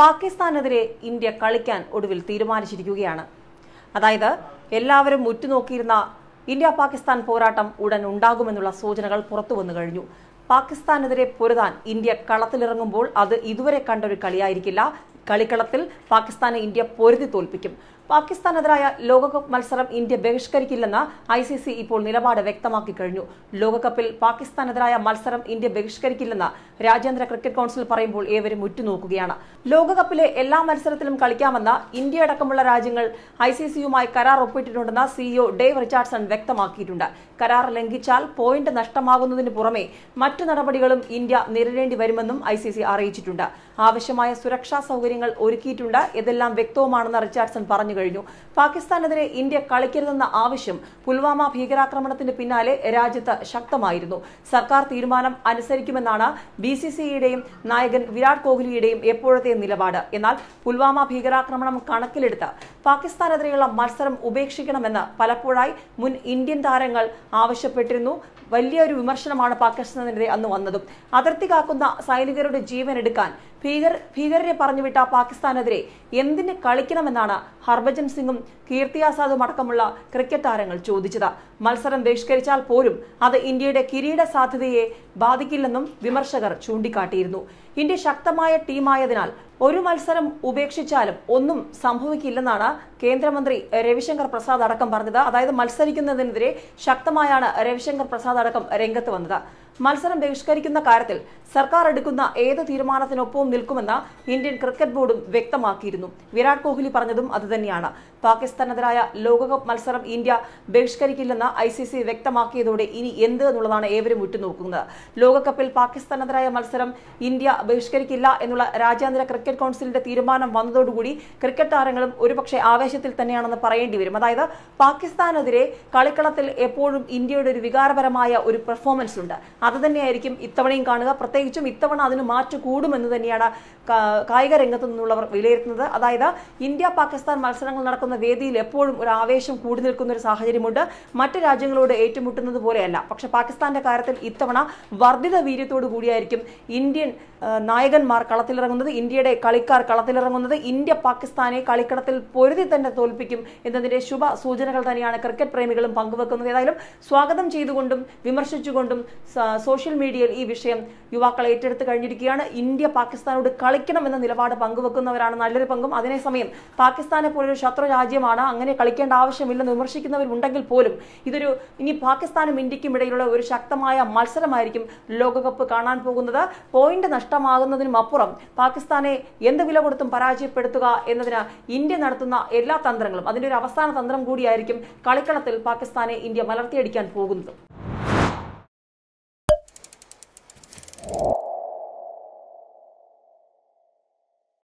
പാകിസ്ഥാനെതിരെ India കളിക്കാൻ ഒടുവിൽ തീരുമാനിച്ചിരിക്കുകയാണ് അതായത് എല്ലാവരും ഉറ്റുനോക്കിയിരുന്ന ഇന്ത്യ പാകിസ്ഥാൻ പോരാട്ടം ഉടൻ ഉണ്ടാകുമെന്നുള്ള സൂചനകൾ പുറത്തു വന്നു കഴിഞ്ഞു പാകിസ്ഥാനെതിരെ പൊരുതാൻ ഇന്ത്യ കളത്തിലിറങ്ങുമ്പോൾ അത് ഇതുവരെ കണ്ടൊരു കളിയായിരിക്കില്ല കളിക്കളത്തിൽ പാകിസ്ഥാനെ ഇന്ത്യ പൊരുതി തോൽപ്പിക്കും പാകിസ്ഥാനെതിരായ ലോകകപ്പ് മത്സരം ഇന്ത്യ ബഹിഷ്കരിക്കില്ലെന്ന് ഐ സി സി ഇപ്പോൾ നിലപാട് വ്യക്തമാക്കി കഴിഞ്ഞു ലോകകപ്പിൽ പാകിസ്ഥാനെതിരായ മത്സരം ഇന്ത്യ ബഹിഷ്കരിക്കില്ലെന്ന് രാജ്യാന്തര ക്രിക്കറ്റ് കൌൺസിൽ പറയുമ്പോൾ ഏവരും ഉറ്റുനോക്കുകയാണ് ലോകകപ്പിലെ എല്ലാ മത്സരത്തിലും കളിക്കാമെന്ന ഇന്ത്യ അടക്കമുള്ള രാജ്യങ്ങൾ ഐ സി സിയുമായി കരാർ ഒപ്പിട്ടിട്ടുണ്ടെന്ന് സിഇഒ ഡേവ് റിച്ചാർഡ്സൺ വ്യക്തമാക്കിയിട്ടുണ്ട് കരാർ ലംഘിച്ചാൽ പോയിന്റ് നഷ്ടമാകുന്നതിന് പുറമെ മറ്റു നടപടികളും ഇന്ത്യ നേരിടേണ്ടി വരുമെന്നും ഐ സി സി അറിയിച്ചിട്ടുണ്ട് ആവശ്യമായ സുരക്ഷാ സൗകര്യങ്ങൾ ഒരുക്കിയിട്ടുണ്ട് ഇതെല്ലാം വ്യക്തവുമാണെന്ന് റിച്ചാർഡ്സൺ പറഞ്ഞു കഴിഞ്ഞു പാകിസ്ഥാനെതിരെ ഇന്ത്യ കളിക്കരുതെന്ന ആവശ്യം പുൽവാമ ഭീകരാക്രമണത്തിന് പിന്നാലെ രാജ്യത്ത് ശക്തമായിരുന്നു സർക്കാർ തീരുമാനം അനുസരിക്കുമെന്നാണ് ബി സി സിയുടെയും നായകൻ വിരാട് കോഹ്ലിയുടെയും എപ്പോഴത്തെ നിലപാട് എന്നാൽ പുൽവാമ ഭീകരാക്രമണം കണക്കിലെടുത്ത് പാകിസ്ഥാനെതിരെയുള്ള മത്സരം ഉപേക്ഷിക്കണമെന്ന് പലപ്പോഴായി മുൻ ഇന്ത്യൻ താരങ്ങൾ ആവശ്യപ്പെട്ടിരുന്നു വലിയൊരു വിമർശനമാണ് പാകിസ്ഥാനെതിരെ അന്ന് വന്നതും അതിർത്തി കാക്കുന്ന സൈനികരുടെ ജീവൻ എടുക്കാൻ ഭീകർ ഭീകരരെ പറഞ്ഞുവിട്ട പാകിസ്ഥാനെതിരെ എന്തിന് കളിക്കണമെന്നാണ് ഹർബ ഹർഭജൻ സിംഗും കീർത്തി ആസാദും അടക്കമുള്ള ക്രിക്കറ്റ് താരങ്ങൾ ചോദിച്ചത് മത്സരം ബഹിഷ്കരിച്ചാൽ പോലും അത് ഇന്ത്യയുടെ കിരീട സാധ്യതയെ ബാധിക്കില്ലെന്നും വിമർശകർ ചൂണ്ടിക്കാട്ടിയിരുന്നു ഇന്ത്യ ശക്തമായ ടീമായതിനാൽ ഒരു മത്സരം ഉപേക്ഷിച്ചാലും ഒന്നും സംഭവിക്കില്ലെന്നാണ് കേന്ദ്രമന്ത്രി രവിശങ്കർ പ്രസാദ് അടക്കം പറഞ്ഞത് അതായത് മത്സരിക്കുന്നതിനെതിരെ ശക്തമായാണ് രവിശങ്കർ പ്രസാദ് അടക്കം രംഗത്ത് വന്നത് മത്സരം ബഹിഷ്കരിക്കുന്ന കാര്യത്തിൽ സർക്കാർ എടുക്കുന്ന ഏത് തീരുമാനത്തിനൊപ്പവും നിൽക്കുമെന്ന് ഇന്ത്യൻ ക്രിക്കറ്റ് ബോർഡും വ്യക്തമാക്കിയിരുന്നു വിരാട് കോഹ്ലി പറഞ്ഞതും അതുതന്നെയാണ് പാകിസ്ഥാനെതിരായ ലോകകപ്പ് മത്സരം ഇന്ത്യ ബഹിഷ്കരിക്കില്ലെന്ന് ഐ സി സി വ്യക്തമാക്കിയതോടെ ഇനി എന്ത് എന്നുള്ളതാണ് ഏവരും വിട്ടുനോക്കുന്നത് ലോകകപ്പിൽ പാകിസ്ഥാനെതിരായ മത്സരം ഇന്ത്യ ബഹിഷ്കരിക്കില്ല എന്നുള്ള രാജ്യാന്തര ക്രിക്കറ്റ് കൌൺസിലിന്റെ തീരുമാനം വന്നതോടുകൂടി ക്രിക്കറ്റ് താരങ്ങളും ഒരുപക്ഷെ ആവേശത്തിൽ തന്നെയാണെന്ന് പറയേണ്ടി വരും അതായത് പാകിസ്ഥാനെതിരെ കളിക്കളത്തിൽ എപ്പോഴും ഇന്ത്യയുടെ ഒരു വികാരപരമായ ഒരു പെർഫോമൻസ് ഉണ്ട് അത് തന്നെയായിരിക്കും ഇത്തവണയും കാണുക പ്രത്യേകിച്ചും ഇത്തവണ അതിന് മാറ്റു കൂടുമെന്ന് തന്നെയാണ് കായിക രംഗത്ത് നിന്നുള്ളവർ വിലയിരുത്തുന്നത് അതായത് ഇന്ത്യ പാകിസ്ഥാൻ മത്സരങ്ങൾ നടക്കുന്ന വേദിയിൽ എപ്പോഴും ഒരു ആവേശം കൂടി നിൽക്കുന്ന ഒരു സാഹചര്യമുണ്ട് മറ്റ് രാജ്യങ്ങളോട് ഏറ്റുമുട്ടുന്നത് പോലെയല്ല പക്ഷെ പാകിസ്ഥാന്റെ കാര്യത്തിൽ ഇത്തവണ വർദ്ധിത വീര്യത്തോടു കൂടിയായിരിക്കും ഇന്ത്യൻ നായകന്മാർ കളത്തിലിറങ്ങുന്നത് ഇന്ത്യയുടെ കളിക്കാർ കളത്തിലിറങ്ങുന്നത് ഇന്ത്യ പാകിസ്ഥാനെ കളിക്കളത്തിൽ പൊരുതി തന്നെ തോൽപ്പിക്കും എന്നതിന്റെ ശുഭ സൂചനകൾ തന്നെയാണ് ക്രിക്കറ്റ് പ്രേമികളും പങ്കുവെക്കുന്നത് ഏതായാലും സ്വാഗതം ചെയ്തുകൊണ്ടും വിമർശിച്ചുകൊണ്ടും സോഷ്യൽ മീഡിയയിൽ ഈ വിഷയം യുവാക്കൾ ഏറ്റെടുത്ത് കഴിഞ്ഞിരിക്കുകയാണ് ഇന്ത്യ പാകിസ്ഥാനോട് കളിക്കണമെന്ന നിലപാട് പങ്കുവെക്കുന്നവരാണ് നല്ലൊരു പങ്കും അതേസമയം പാകിസ്ഥാനെ പോലൊരു ശത്രു രാജ്യമാണ് അങ്ങനെ കളിക്കേണ്ട ആവശ്യമില്ലെന്ന് വിമർശിക്കുന്നവരുണ്ടെങ്കിൽ പോലും ഇതൊരു ഇനി പാകിസ്ഥാനും ഇന്ത്യക്കും ഇടയിലുള്ള ഒരു ശക്തമായ മത്സരമായിരിക്കും ലോകകപ്പ് കാണാൻ പോകുന്നത് പോയിന്റ് നഷ്ടമാകുന്നതിനും അപ്പുറം പാകിസ്ഥാനെ എന്ത് വില കൊടുത്തും പരാജയപ്പെടുത്തുക എന്നതിന് ഇന്ത്യ നടത്തുന്ന എല്ലാ തന്ത്രങ്ങളും അതിൻ്റെ ഒരു അവസാന തന്ത്രം കൂടിയായിരിക്കും കളിക്കളത്തിൽ പാകിസ്ഥാനെ ഇന്ത്യ മലർത്തിയടിക്കാൻ പോകുന്നത്